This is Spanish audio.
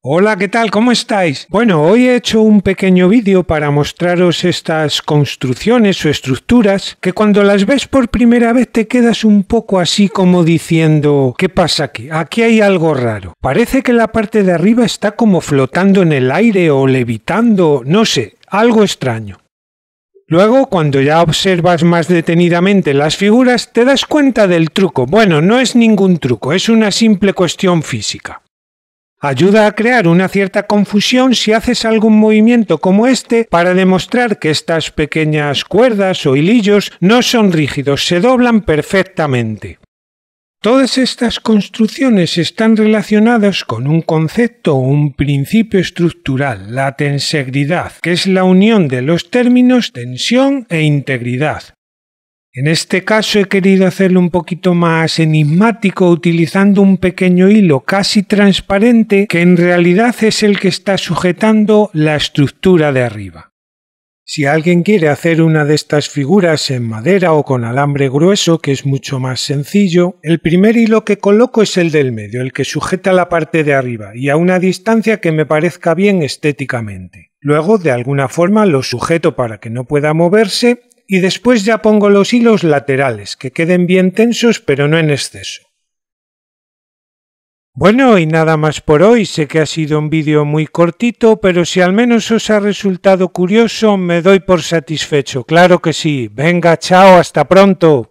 Hola, ¿qué tal? ¿Cómo estáis? Bueno, hoy he hecho un pequeño vídeo para mostraros estas construcciones o estructuras que cuando las ves por primera vez te quedas un poco así como diciendo ¿qué pasa aquí? Aquí hay algo raro. Parece que la parte de arriba está como flotando en el aire o levitando, no sé, algo extraño. Luego, cuando ya observas más detenidamente las figuras, te das cuenta del truco. Bueno, no es ningún truco, es una simple cuestión física. Ayuda a crear una cierta confusión si haces algún movimiento como este para demostrar que estas pequeñas cuerdas o hilillos no son rígidos, se doblan perfectamente. Todas estas construcciones están relacionadas con un concepto o un principio estructural, la tensegridad, que es la unión de los términos tensión e integridad. En este caso he querido hacerlo un poquito más enigmático utilizando un pequeño hilo casi transparente que en realidad es el que está sujetando la estructura de arriba. Si alguien quiere hacer una de estas figuras en madera o con alambre grueso, que es mucho más sencillo, el primer hilo que coloco es el del medio, el que sujeta la parte de arriba y a una distancia que me parezca bien estéticamente. Luego, de alguna forma, lo sujeto para que no pueda moverse y después ya pongo los hilos laterales, que queden bien tensos pero no en exceso. Bueno, y nada más por hoy. Sé que ha sido un vídeo muy cortito, pero si al menos os ha resultado curioso, me doy por satisfecho. Claro que sí. Venga, chao, hasta pronto.